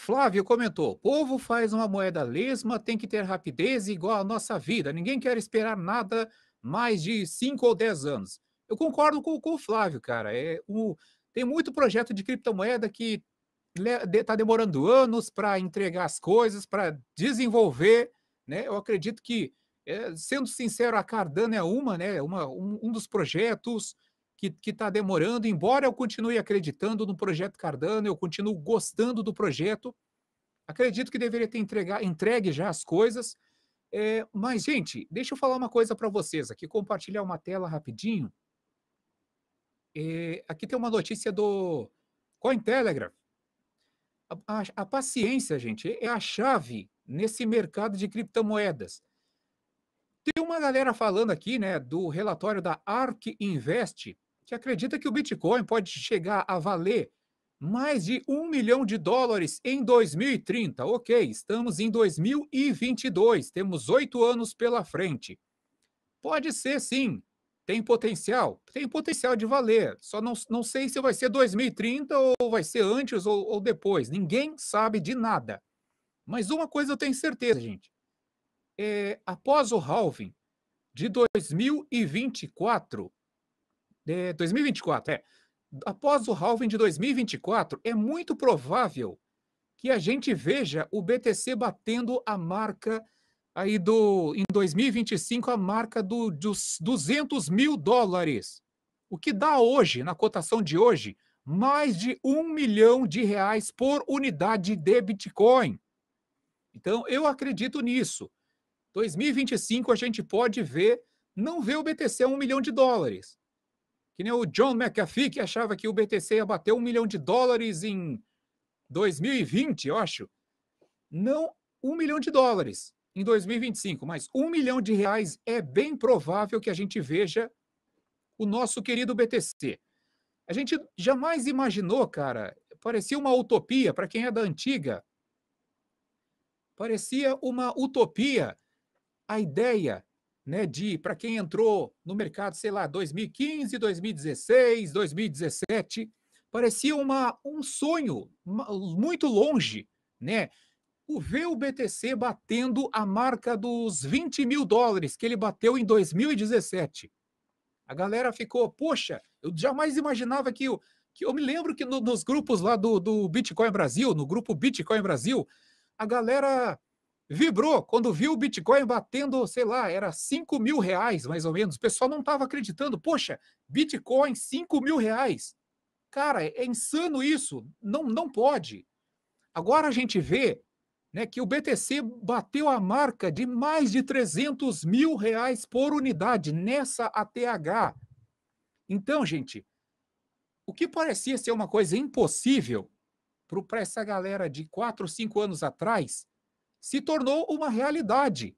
Flávio comentou: povo faz uma moeda lesma, tem que ter rapidez igual à nossa vida. Ninguém quer esperar nada mais de 5 ou 10 anos. Eu concordo com, com o Flávio, cara. É, o, tem muito projeto de criptomoeda que está demorando anos para entregar as coisas, para desenvolver. Né? Eu acredito que, é, sendo sincero, a Cardano é uma, né? É uma, um, um dos projetos que está demorando, embora eu continue acreditando no projeto Cardano, eu continuo gostando do projeto, acredito que deveria ter entregar, entregue já as coisas. É, mas, gente, deixa eu falar uma coisa para vocês aqui, compartilhar uma tela rapidinho. É, aqui tem uma notícia do Cointelegraph. A, a, a paciência, gente, é a chave nesse mercado de criptomoedas. Tem uma galera falando aqui, né, do relatório da ARK Invest, que acredita que o Bitcoin pode chegar a valer mais de um milhão de dólares em 2030. Ok, estamos em 2022, temos oito anos pela frente. Pode ser sim, tem potencial, tem potencial de valer. Só não, não sei se vai ser 2030 ou vai ser antes ou, ou depois. Ninguém sabe de nada. Mas uma coisa eu tenho certeza, gente. É, após o halving de 2024, 2024, é, é. Após o halving de 2024, é muito provável que a gente veja o BTC batendo a marca aí do em 2025 a marca do, dos 200 mil dólares, o que dá hoje na cotação de hoje mais de um milhão de reais por unidade de Bitcoin. Então eu acredito nisso. 2025 a gente pode ver não ver o BTC a um milhão de dólares, que nem o John McAfee, que achava que o BTC ia bater um milhão de dólares em 2020, eu acho. Não um milhão de dólares em 2025, mas um milhão de reais é bem provável que a gente veja o nosso querido BTC. A gente jamais imaginou, cara, parecia uma utopia para quem é da antiga. Parecia uma utopia a ideia né, de para quem entrou no mercado, sei lá, 2015, 2016, 2017, parecia uma, um sonho uma, muito longe, né? O ver o BTC batendo a marca dos 20 mil dólares que ele bateu em 2017. A galera ficou, poxa, eu jamais imaginava que eu, que eu me lembro que no, nos grupos lá do, do Bitcoin Brasil, no grupo Bitcoin Brasil, a galera vibrou quando viu o Bitcoin batendo, sei lá, era 5 mil reais mais ou menos. O pessoal não estava acreditando. Poxa, Bitcoin 5 mil reais. Cara, é insano isso. Não, não pode. Agora a gente vê né, que o BTC bateu a marca de mais de 300 mil reais por unidade nessa ATH. Então, gente, o que parecia ser uma coisa impossível para essa galera de 4, 5 anos atrás, se tornou uma realidade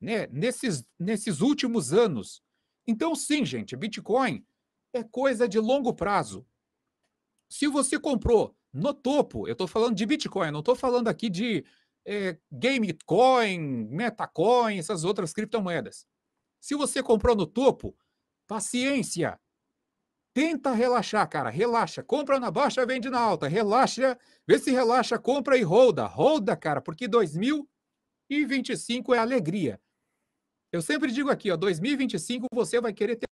né, nesses, nesses últimos anos. Então, sim, gente, Bitcoin é coisa de longo prazo. Se você comprou no topo, eu estou falando de Bitcoin, não estou falando aqui de é, Gamecoin, Metacoin, essas outras criptomoedas. Se você comprou no topo, paciência, Tenta relaxar, cara. Relaxa. Compra na baixa, vende na alta. Relaxa. Vê se relaxa, compra e roda. holda, cara, porque 2025 é alegria. Eu sempre digo aqui, ó, 2025 você vai querer ter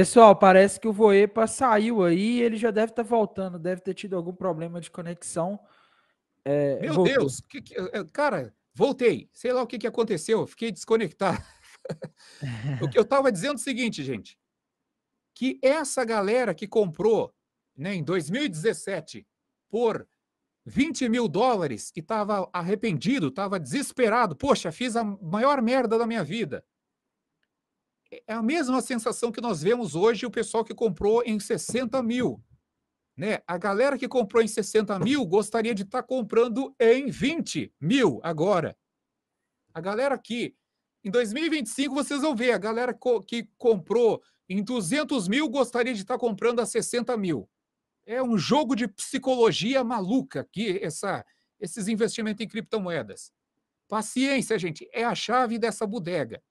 Pessoal, parece que o Voepa saiu aí, ele já deve estar tá voltando, deve ter tido algum problema de conexão. É, Meu voltou. Deus, que, que, é, cara, voltei. Sei lá o que, que aconteceu, fiquei desconectado. o que eu estava dizendo é o seguinte, gente, que essa galera que comprou né, em 2017 por 20 mil dólares e estava arrependido, estava desesperado. Poxa, fiz a maior merda da minha vida é a mesma sensação que nós vemos hoje o pessoal que comprou em 60 mil. Né? A galera que comprou em 60 mil gostaria de estar tá comprando em 20 mil agora. A galera que, em 2025, vocês vão ver, a galera que comprou em 200 mil gostaria de estar tá comprando a 60 mil. É um jogo de psicologia maluca que essa, esses investimentos em criptomoedas. Paciência, gente, é a chave dessa bodega.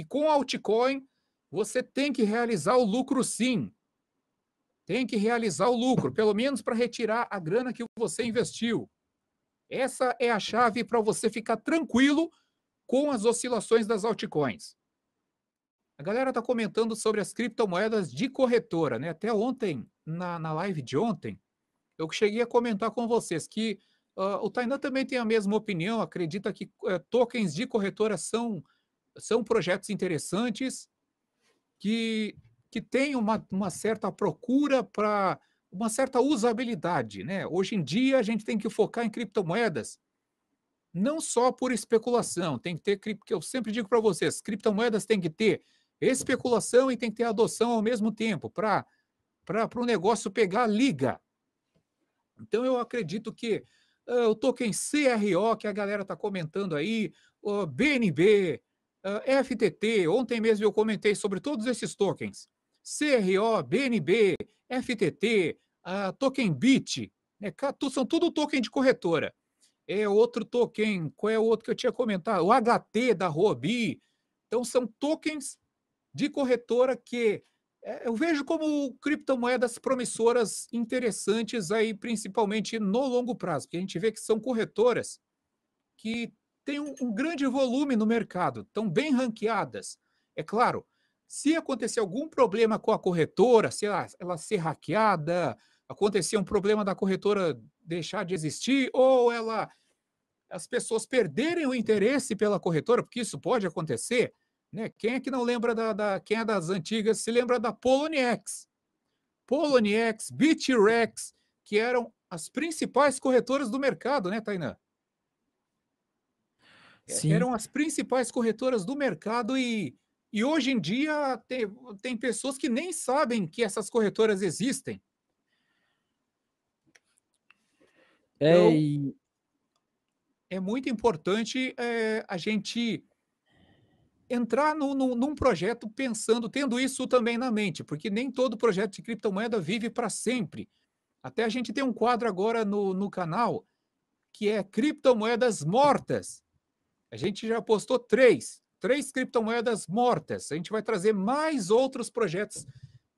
E com altcoin, você tem que realizar o lucro sim. Tem que realizar o lucro, pelo menos para retirar a grana que você investiu. Essa é a chave para você ficar tranquilo com as oscilações das altcoins. A galera está comentando sobre as criptomoedas de corretora, né? Até ontem, na, na live de ontem, eu cheguei a comentar com vocês que uh, o Tainan também tem a mesma opinião, acredita que uh, tokens de corretora são são projetos interessantes que, que têm uma, uma certa procura para uma certa usabilidade. Né? Hoje em dia, a gente tem que focar em criptomoedas, não só por especulação, tem que ter, porque eu sempre digo para vocês, criptomoedas tem que ter especulação e tem que ter adoção ao mesmo tempo, para o negócio pegar a liga. Então, eu acredito que uh, o token CRO, que a galera está comentando aí, o BNB, uh, FTT, ontem mesmo eu comentei sobre todos esses tokens, CRO, BNB, FTT, uh, Token Bit, né, são tudo token de corretora. É outro token, qual é o outro que eu tinha comentado? O HT da Robi. Então, são tokens de corretora que é, eu vejo como criptomoedas promissoras interessantes aí, principalmente no longo prazo, porque a gente vê que são corretoras que têm um, um grande volume no mercado, estão bem ranqueadas. É claro, se acontecer algum problema com a corretora, sei lá, ela ser hackeada, acontecer um problema da corretora deixar de existir, ou ela as pessoas perderem o interesse pela corretora, porque isso pode acontecer, né? Quem é que não lembra da, da quem é das antigas se lembra da Poloniex, Poloniex, Bitrex, que eram as principais corretoras do mercado, né, Tainan? Sim. Eram as principais corretoras do mercado e, e hoje em dia tem, tem pessoas que nem sabem que essas corretoras existem. É, então, é muito importante é, a gente entrar no, no, num projeto pensando, tendo isso também na mente, porque nem todo projeto de criptomoeda vive para sempre. Até a gente tem um quadro agora no, no canal que é criptomoedas mortas. A gente já postou três, três criptomoedas mortas. A gente vai trazer mais outros projetos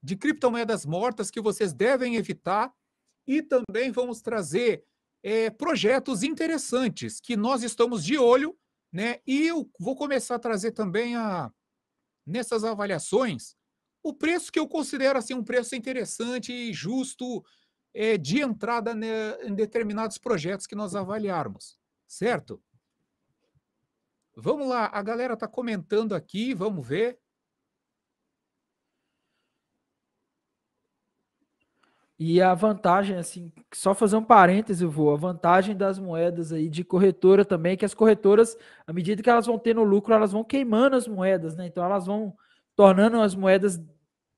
de criptomoedas mortas que vocês devem evitar e também vamos trazer é, projetos interessantes que nós estamos de olho, né? E eu vou começar a trazer também a nessas avaliações o preço que eu considero assim um preço interessante e justo é, de entrada né, em determinados projetos que nós avaliarmos, certo? Vamos lá, a galera está comentando aqui, vamos ver. E a vantagem, assim, só fazer um parêntese, vou, a vantagem das moedas aí de corretora também, é que as corretoras, à medida que elas vão tendo lucro, elas vão queimando as moedas, né? Então elas vão tornando as moedas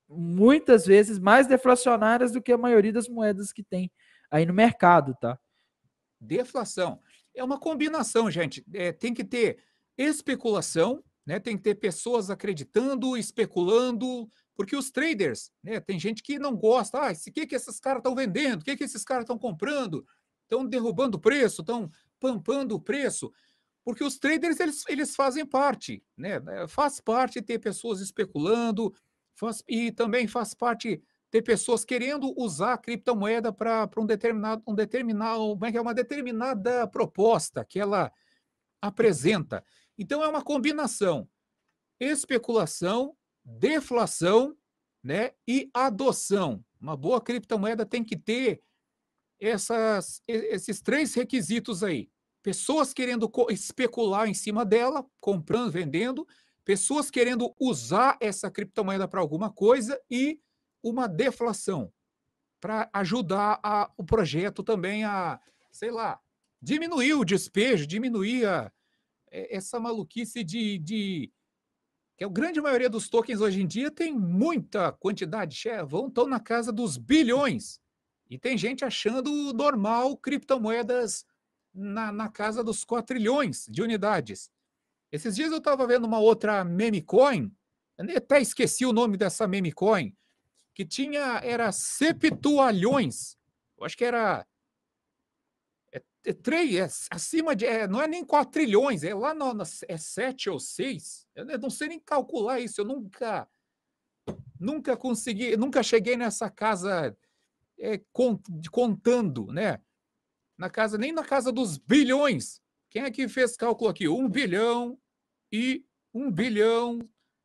muitas vezes mais deflacionárias do que a maioria das moedas que tem aí no mercado, tá? Deflação. É uma combinação, gente. É, tem que ter especulação, né? Tem que ter pessoas acreditando, especulando, porque os traders, né? Tem gente que não gosta, ah, o que que esses caras estão vendendo? O que que esses caras estão comprando? Estão derrubando o preço, estão pampando o preço, porque os traders eles, eles fazem parte, né? Faz parte ter pessoas especulando, faz, e também faz parte ter pessoas querendo usar a criptomoeda para um determinado, um determinado, como é que é uma determinada proposta que ela apresenta. Então é uma combinação: especulação, deflação, né, e adoção. Uma boa criptomoeda tem que ter essas, esses três requisitos aí. Pessoas querendo especular em cima dela, comprando, vendendo, pessoas querendo usar essa criptomoeda para alguma coisa e uma deflação para ajudar a, o projeto também a, sei lá, diminuir o despejo, diminuir a, é, essa maluquice de, de que a grande maioria dos tokens hoje em dia tem muita quantidade de vão estão na casa dos bilhões. E tem gente achando normal criptomoedas na, na casa dos 4 trilhões de unidades. Esses dias eu estava vendo uma outra meme coin, até esqueci o nome dessa meme coin, que tinha, era septualhões, eu acho que era é três, é, acima de. É, não é nem 4 trilhões, é lá no, é 7 ou 6. Eu não sei nem calcular isso, eu nunca. Nunca consegui, nunca cheguei nessa casa é, cont, contando, né? Na casa, nem na casa dos bilhões. Quem é que fez cálculo aqui? Um bilhão e um bilhão,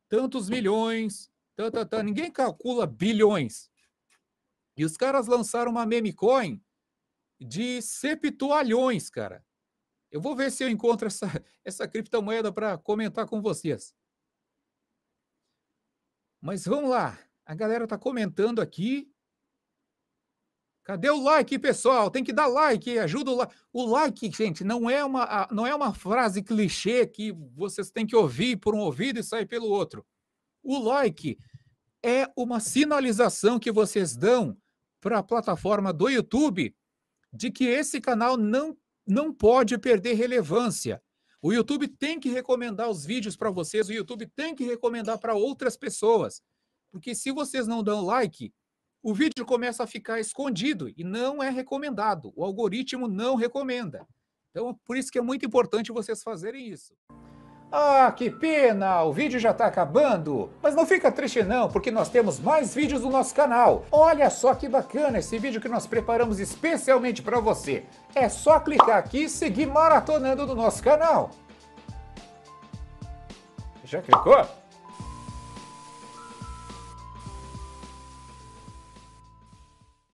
tantos milhões, tanta, tanta. ninguém calcula bilhões. E os caras lançaram uma meme coin de septualhões, cara. Eu vou ver se eu encontro essa, essa criptomoeda para comentar com vocês. Mas vamos lá. A galera está comentando aqui. Cadê o like, pessoal? Tem que dar like, ajuda o like. O like, gente, não é uma, não é uma frase clichê que vocês têm que ouvir por um ouvido e sair pelo outro. O like é uma sinalização que vocês dão para a plataforma do YouTube de que esse canal não, não pode perder relevância. O YouTube tem que recomendar os vídeos para vocês, o YouTube tem que recomendar para outras pessoas. Porque se vocês não dão like, o vídeo começa a ficar escondido e não é recomendado. O algoritmo não recomenda. Então, por isso que é muito importante vocês fazerem isso. Ah, que pena! O vídeo já está acabando! Mas não fica triste não, porque nós temos mais vídeos no nosso canal. Olha só que bacana esse vídeo que nós preparamos especialmente para você. É só clicar aqui e seguir maratonando no nosso canal. Já clicou?